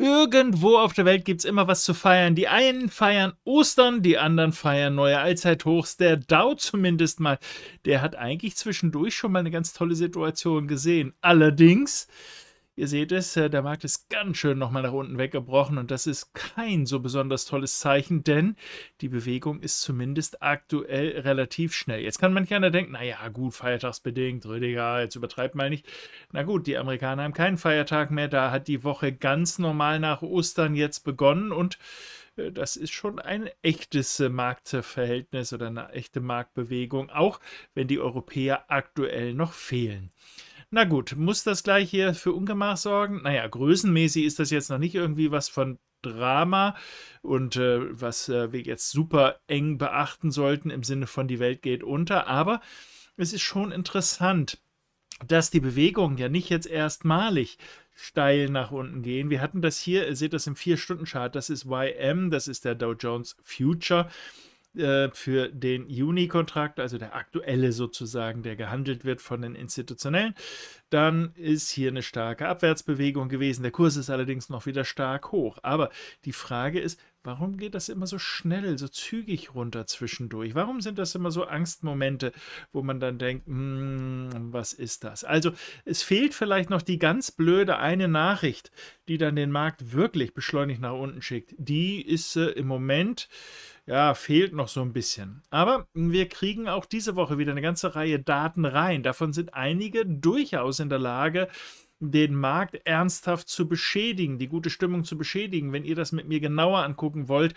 Irgendwo auf der Welt gibt es immer was zu feiern. Die einen feiern Ostern, die anderen feiern neue Allzeithochs. Der Dow zumindest mal, der hat eigentlich zwischendurch schon mal eine ganz tolle Situation gesehen. Allerdings Ihr seht es, äh, der Markt ist ganz schön nochmal nach unten weggebrochen und das ist kein so besonders tolles Zeichen, denn die Bewegung ist zumindest aktuell relativ schnell. Jetzt kann manch einer denken, naja gut, feiertagsbedingt, Rüdiger, jetzt übertreibt mal nicht. Na gut, die Amerikaner haben keinen Feiertag mehr, da hat die Woche ganz normal nach Ostern jetzt begonnen und äh, das ist schon ein echtes äh, Marktverhältnis oder eine echte Marktbewegung, auch wenn die Europäer aktuell noch fehlen. Na gut, muss das gleich hier für Ungemach sorgen? Naja, größenmäßig ist das jetzt noch nicht irgendwie was von Drama und äh, was äh, wir jetzt super eng beachten sollten im Sinne von die Welt geht unter, aber es ist schon interessant, dass die Bewegungen ja nicht jetzt erstmalig steil nach unten gehen. Wir hatten das hier, ihr äh, seht das im 4-Stunden-Chart, das ist YM, das ist der Dow Jones Future äh, für den Juni-Kontrakt, also der aktuelle sozusagen, der gehandelt wird von den institutionellen, dann ist hier eine starke Abwärtsbewegung gewesen. Der Kurs ist allerdings noch wieder stark hoch. Aber die Frage ist, warum geht das immer so schnell, so zügig runter zwischendurch? Warum sind das immer so Angstmomente, wo man dann denkt, hm, was ist das? Also es fehlt vielleicht noch die ganz blöde eine Nachricht, die dann den Markt wirklich beschleunigt nach unten schickt. Die ist äh, im Moment ja, fehlt noch so ein bisschen. Aber wir kriegen auch diese Woche wieder eine ganze Reihe Daten rein. Davon sind einige durchaus in der Lage, den Markt ernsthaft zu beschädigen, die gute Stimmung zu beschädigen. Wenn ihr das mit mir genauer angucken wollt,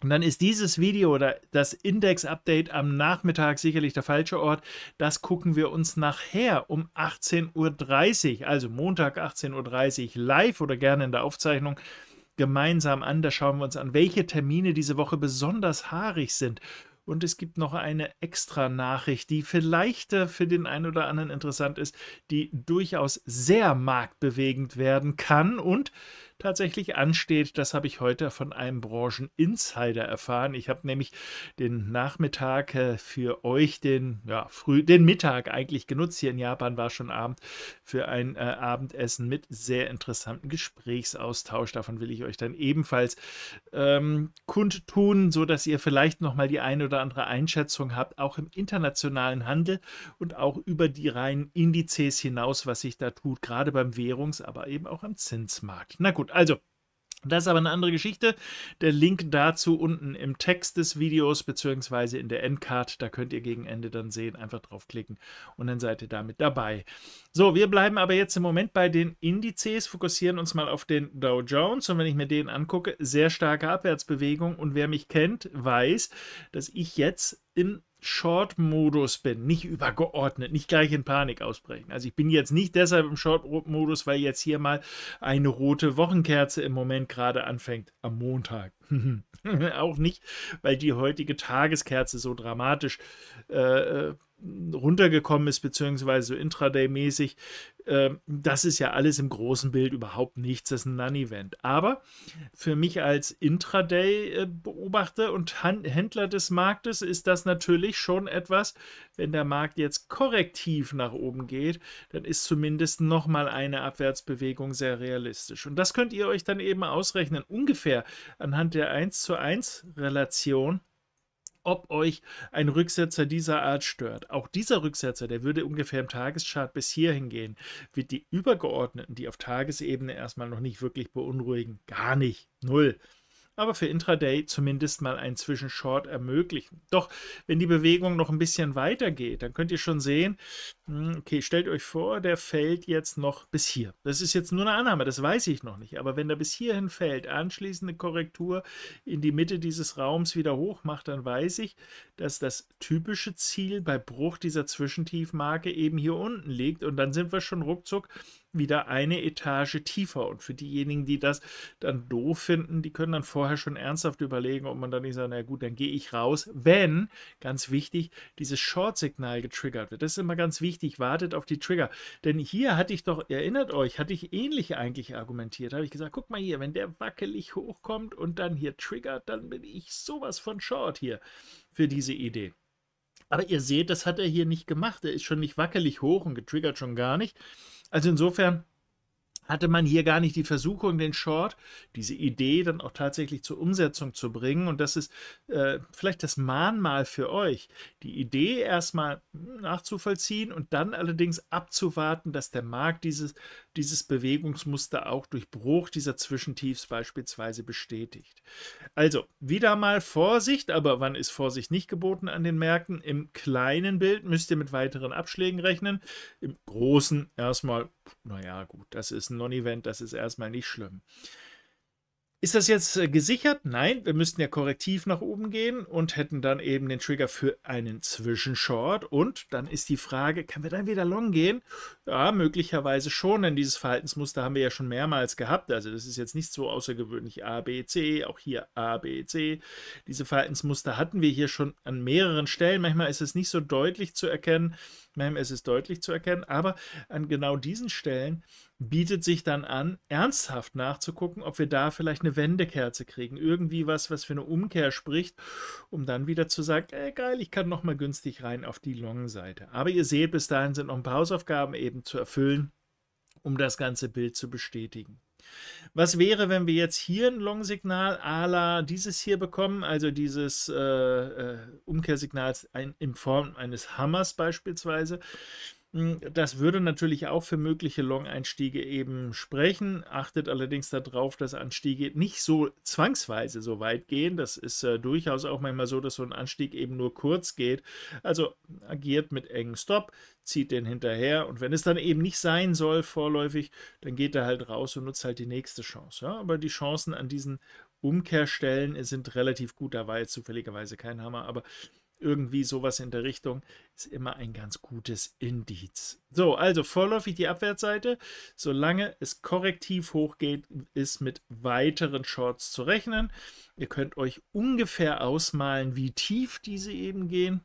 dann ist dieses Video oder das Index-Update am Nachmittag sicherlich der falsche Ort. Das gucken wir uns nachher um 18.30 Uhr, also Montag 18.30 Uhr live oder gerne in der Aufzeichnung gemeinsam an. Da schauen wir uns an, welche Termine diese Woche besonders haarig sind. Und es gibt noch eine extra Nachricht, die vielleicht äh, für den einen oder anderen interessant ist, die durchaus sehr marktbewegend werden kann. Und tatsächlich ansteht. Das habe ich heute von einem Brancheninsider erfahren. Ich habe nämlich den Nachmittag äh, für euch, den, ja, früh, den Mittag eigentlich genutzt. Hier in Japan war schon Abend für ein äh, Abendessen mit sehr interessanten Gesprächsaustausch. Davon will ich euch dann ebenfalls ähm, kundtun, sodass ihr vielleicht nochmal die eine oder andere Einschätzung habt, auch im internationalen Handel und auch über die reinen Indizes hinaus, was sich da tut, gerade beim Währungs-, aber eben auch am Zinsmarkt. Na gut, gut, also das ist aber eine andere Geschichte. Der Link dazu unten im Text des Videos beziehungsweise in der Endcard. Da könnt ihr gegen Ende dann sehen. Einfach draufklicken und dann seid ihr damit dabei. So, wir bleiben aber jetzt im Moment bei den Indizes, fokussieren uns mal auf den Dow Jones. Und wenn ich mir den angucke, sehr starke Abwärtsbewegung. Und wer mich kennt, weiß, dass ich jetzt im Short-Modus bin, nicht übergeordnet, nicht gleich in Panik ausbrechen. Also ich bin jetzt nicht deshalb im Short-Modus, weil jetzt hier mal eine rote Wochenkerze im Moment gerade anfängt am Montag. Auch nicht, weil die heutige Tageskerze so dramatisch äh, äh runtergekommen ist, beziehungsweise so intraday-mäßig, äh, das ist ja alles im großen Bild überhaupt nichts, das ist ein Non-Event. Aber für mich als Intraday-Beobachter und Händler des Marktes ist das natürlich schon etwas, wenn der Markt jetzt korrektiv nach oben geht, dann ist zumindest nochmal eine Abwärtsbewegung sehr realistisch. Und das könnt ihr euch dann eben ausrechnen, ungefähr anhand der 1 zu 1 Relation ob euch ein Rücksetzer dieser Art stört. Auch dieser Rücksetzer, der würde ungefähr im Tageschart bis hierhin gehen, wird die Übergeordneten, die auf Tagesebene erstmal noch nicht wirklich beunruhigen. Gar nicht. Null aber für Intraday zumindest mal einen Zwischenshort ermöglichen. Doch wenn die Bewegung noch ein bisschen weiter geht, dann könnt ihr schon sehen, hm, okay, stellt euch vor, der fällt jetzt noch bis hier. Das ist jetzt nur eine Annahme, das weiß ich noch nicht, aber wenn der bis hierhin fällt, anschließend eine Korrektur in die Mitte dieses Raums wieder hoch macht, dann weiß ich, dass das typische Ziel bei Bruch dieser Zwischentiefmarke eben hier unten liegt und dann sind wir schon ruckzuck wieder eine Etage tiefer. Und für diejenigen, die das dann doof finden, die können dann vorher schon ernsthaft überlegen, ob man dann nicht sagt, na gut, dann gehe ich raus, wenn, ganz wichtig, dieses Short-Signal getriggert wird. Das ist immer ganz wichtig, wartet auf die Trigger. Denn hier hatte ich doch, erinnert euch, hatte ich ähnlich eigentlich argumentiert, habe ich gesagt, guck mal hier, wenn der wackelig hochkommt und dann hier triggert, dann bin ich sowas von Short hier für diese Idee. Aber ihr seht, das hat er hier nicht gemacht. Er ist schon nicht wackelig hoch und getriggert schon gar nicht. Also insofern hatte man hier gar nicht die Versuchung, den Short, diese Idee dann auch tatsächlich zur Umsetzung zu bringen. Und das ist äh, vielleicht das Mahnmal für euch, die Idee erstmal nachzuvollziehen und dann allerdings abzuwarten, dass der Markt dieses, dieses Bewegungsmuster auch durch Bruch dieser Zwischentiefs beispielsweise bestätigt. Also wieder mal Vorsicht, aber wann ist Vorsicht nicht geboten an den Märkten? Im kleinen Bild müsst ihr mit weiteren Abschlägen rechnen, im großen erstmal naja, gut, das ist ein Non-Event, das ist erstmal nicht schlimm. Ist das jetzt äh, gesichert? Nein, wir müssten ja korrektiv nach oben gehen und hätten dann eben den Trigger für einen Zwischenshort. Und dann ist die Frage, können wir dann wieder long gehen? Ja, möglicherweise schon, denn dieses Verhaltensmuster haben wir ja schon mehrmals gehabt. Also das ist jetzt nicht so außergewöhnlich A, B, C, auch hier A, B, C. Diese Verhaltensmuster hatten wir hier schon an mehreren Stellen. Manchmal ist es nicht so deutlich zu erkennen, manchmal ist es deutlich zu erkennen, aber an genau diesen Stellen bietet sich dann an, ernsthaft nachzugucken, ob wir da vielleicht eine Wendekerze kriegen. Irgendwie was, was für eine Umkehr spricht, um dann wieder zu sagen, ey, äh, geil, ich kann nochmal günstig rein auf die Long-Seite. Aber ihr seht, bis dahin sind noch ein paar Hausaufgaben eben zu erfüllen, um das ganze Bild zu bestätigen. Was wäre, wenn wir jetzt hier ein Long-Signal a la dieses hier bekommen, also dieses äh, äh Umkehrsignals in Form eines Hammers beispielsweise? Hm, das würde natürlich auch für mögliche Long-Einstiege eben sprechen. Achtet allerdings darauf, dass Anstiege nicht so zwangsweise so weit gehen. Das ist äh, durchaus auch manchmal so, dass so ein Anstieg eben nur kurz geht. Also agiert mit engen Stop, zieht den hinterher und wenn es dann eben nicht sein soll vorläufig, dann geht er halt raus und nutzt halt die nächste Chance. Ja? Aber die Chancen an diesen Umkehrstellen sind relativ gut. Da war jetzt zufälligerweise kein Hammer, aber irgendwie sowas in der Richtung, ist immer ein ganz gutes Indiz. So, also vorläufig die Abwärtsseite. Solange es korrektiv hochgeht, ist mit weiteren Shorts zu rechnen. Ihr könnt euch ungefähr ausmalen, wie tief diese eben gehen.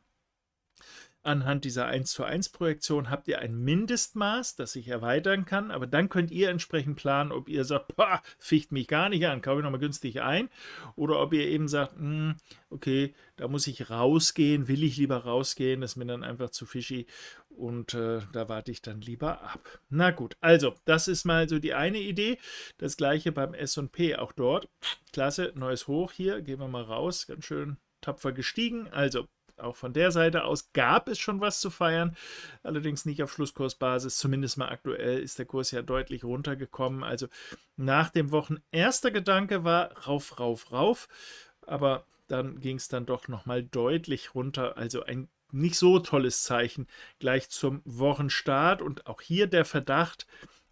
Anhand dieser 1 zu 1 Projektion habt ihr ein Mindestmaß, das sich erweitern kann, aber dann könnt ihr entsprechend planen, ob ihr sagt, boah, ficht mich gar nicht an, kaufe ich nochmal günstig ein, oder ob ihr eben sagt, hm, okay, da muss ich rausgehen, will ich lieber rausgehen, das ist mir dann einfach zu fishy und äh, da warte ich dann lieber ab. Na gut, also das ist mal so die eine Idee. Das gleiche beim SP, auch dort. Klasse, neues Hoch hier, gehen wir mal raus, ganz schön tapfer gestiegen. Also auch von der Seite aus gab es schon was zu feiern, allerdings nicht auf Schlusskursbasis. Zumindest mal aktuell ist der Kurs ja deutlich runtergekommen. Also nach dem Wochen erster Gedanke war rauf, rauf, rauf. Aber dann ging es dann doch nochmal deutlich runter. Also ein nicht so tolles Zeichen gleich zum Wochenstart. Und auch hier der Verdacht,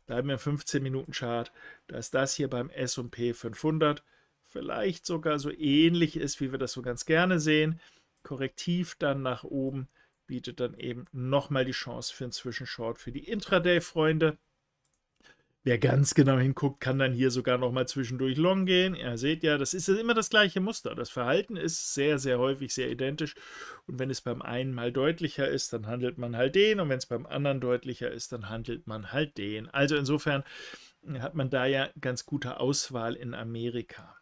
bleiben wir 15-Minuten-Chart, dass das hier beim SP 500 vielleicht sogar so ähnlich ist, wie wir das so ganz gerne sehen. Korrektiv dann nach oben bietet dann eben nochmal die Chance für einen Zwischenshort für die Intraday-Freunde. Wer ganz genau hinguckt, kann dann hier sogar nochmal zwischendurch long gehen. Ihr seht ja, das ist immer das gleiche Muster. Das Verhalten ist sehr, sehr häufig sehr identisch. Und wenn es beim einen mal deutlicher ist, dann handelt man halt den. Und wenn es beim anderen deutlicher ist, dann handelt man halt den. Also insofern hat man da ja ganz gute Auswahl in Amerika.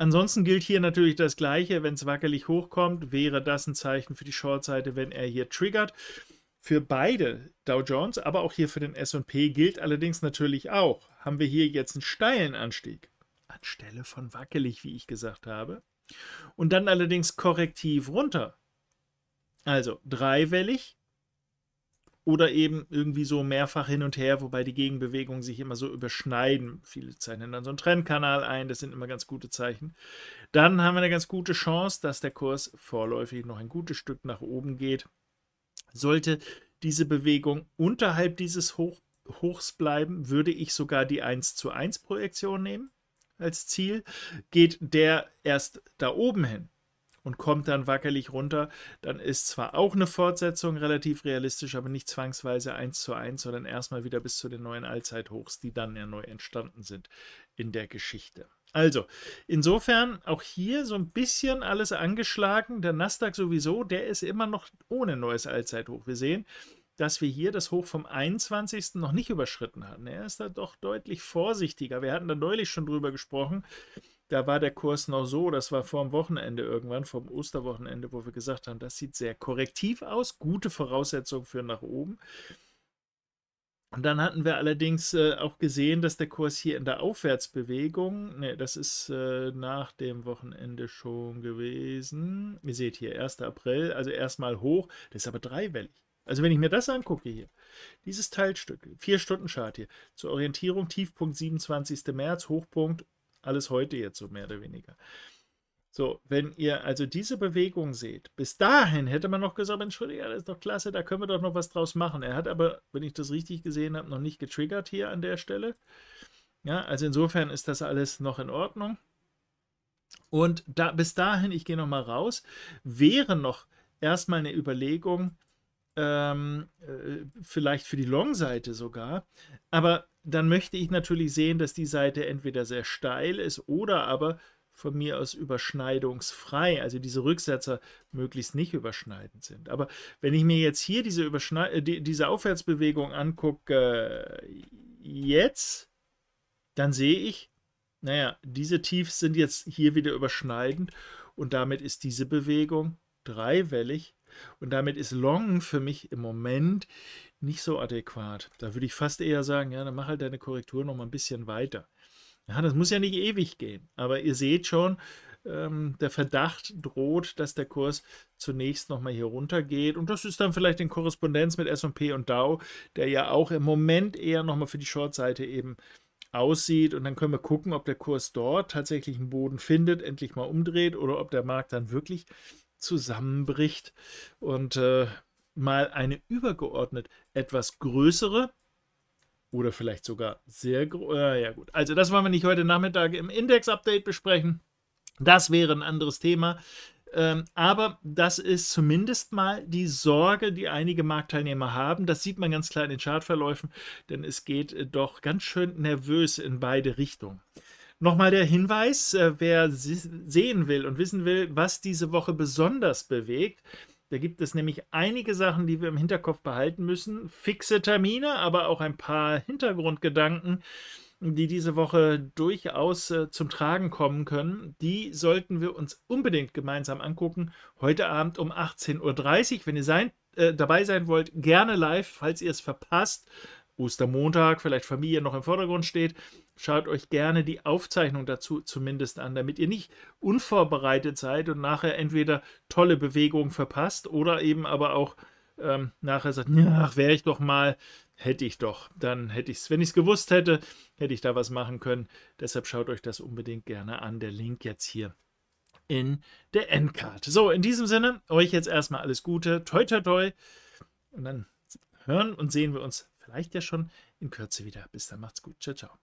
Ansonsten gilt hier natürlich das Gleiche. Wenn es wackelig hochkommt, wäre das ein Zeichen für die Short-Seite, wenn er hier triggert. Für beide Dow Jones, aber auch hier für den SP gilt allerdings natürlich auch, haben wir hier jetzt einen steilen Anstieg anstelle von wackelig, wie ich gesagt habe. Und dann allerdings korrektiv runter. Also dreiwellig oder eben irgendwie so mehrfach hin und her, wobei die Gegenbewegungen sich immer so überschneiden. Viele zeichnen dann so einen Trendkanal ein, das sind immer ganz gute Zeichen. Dann haben wir eine ganz gute Chance, dass der Kurs vorläufig noch ein gutes Stück nach oben geht. Sollte diese Bewegung unterhalb dieses Hoch, Hochs bleiben, würde ich sogar die 1 zu 1 Projektion nehmen als Ziel. Geht der erst da oben hin, und kommt dann wackelig runter, dann ist zwar auch eine Fortsetzung relativ realistisch, aber nicht zwangsweise eins zu eins, sondern erstmal wieder bis zu den neuen Allzeithochs, die dann ja neu entstanden sind in der Geschichte. Also, insofern auch hier so ein bisschen alles angeschlagen. Der Nasdaq sowieso, der ist immer noch ohne neues Allzeithoch. Wir sehen, dass wir hier das Hoch vom 21. noch nicht überschritten hatten. Er ist da doch deutlich vorsichtiger. Wir hatten da neulich schon drüber gesprochen, da war der Kurs noch so, das war vor dem Wochenende irgendwann, vom Osterwochenende, wo wir gesagt haben, das sieht sehr korrektiv aus, gute Voraussetzungen für nach oben. Und dann hatten wir allerdings äh, auch gesehen, dass der Kurs hier in der Aufwärtsbewegung, ne, das ist äh, nach dem Wochenende schon gewesen. Ihr seht hier, 1. April, also erstmal hoch, das ist aber dreiwellig. Also wenn ich mir das angucke hier, dieses Teilstück, 4-Stunden-Chart hier, zur Orientierung Tiefpunkt 27. März, Hochpunkt alles heute jetzt so mehr oder weniger. So, wenn ihr also diese Bewegung seht, bis dahin hätte man noch gesagt, entschuldige, das ist doch klasse, da können wir doch noch was draus machen. Er hat aber, wenn ich das richtig gesehen habe, noch nicht getriggert hier an der Stelle. Ja, also insofern ist das alles noch in Ordnung. Und da, bis dahin, ich gehe nochmal raus, wäre noch erstmal eine Überlegung, ähm, äh, vielleicht für die Long-Seite sogar. Aber dann möchte ich natürlich sehen, dass die Seite entweder sehr steil ist oder aber von mir aus überschneidungsfrei, also diese Rücksetzer möglichst nicht überschneidend sind. Aber wenn ich mir jetzt hier diese, Überschne äh, die, diese Aufwärtsbewegung angucke, äh, jetzt, dann sehe ich, naja, diese Tiefs sind jetzt hier wieder überschneidend und damit ist diese Bewegung dreiwellig und damit ist Long für mich im Moment nicht so adäquat. Da würde ich fast eher sagen, ja, dann mach halt deine Korrektur noch mal ein bisschen weiter. Ja, das muss ja nicht ewig gehen. Aber ihr seht schon, ähm, der Verdacht droht, dass der Kurs zunächst nochmal hier runtergeht. Und das ist dann vielleicht in Korrespondenz mit SP und DAO, der ja auch im Moment eher nochmal für die Short-Seite eben aussieht. Und dann können wir gucken, ob der Kurs dort tatsächlich einen Boden findet, endlich mal umdreht oder ob der Markt dann wirklich zusammenbricht und äh, mal eine übergeordnet etwas größere oder vielleicht sogar sehr groß. Äh, ja gut, also das wollen wir nicht heute Nachmittag im Index-Update besprechen. Das wäre ein anderes Thema. Ähm, aber das ist zumindest mal die Sorge, die einige Marktteilnehmer haben. Das sieht man ganz klar in den Chartverläufen, denn es geht äh, doch ganz schön nervös in beide Richtungen. Nochmal der Hinweis, äh, wer sehen will und wissen will, was diese Woche besonders bewegt. Da gibt es nämlich einige Sachen, die wir im Hinterkopf behalten müssen. Fixe Termine, aber auch ein paar Hintergrundgedanken, die diese Woche durchaus äh, zum Tragen kommen können. Die sollten wir uns unbedingt gemeinsam angucken. Heute Abend um 18.30 Uhr. Wenn ihr sein, äh, dabei sein wollt, gerne live, falls ihr es verpasst. Ostermontag, vielleicht Familie noch im Vordergrund steht. Schaut euch gerne die Aufzeichnung dazu zumindest an, damit ihr nicht unvorbereitet seid und nachher entweder tolle Bewegungen verpasst oder eben aber auch ähm, nachher sagt, ach, wäre ich doch mal, hätte ich doch. Dann hätte ich es, wenn ich es gewusst hätte, hätte ich da was machen können. Deshalb schaut euch das unbedingt gerne an. Der Link jetzt hier in der Endcard. So, in diesem Sinne, euch jetzt erstmal alles Gute. Toi, toi, toi. Und dann hören und sehen wir uns vielleicht ja schon in Kürze wieder. Bis dann, macht's gut. Ciao, ciao.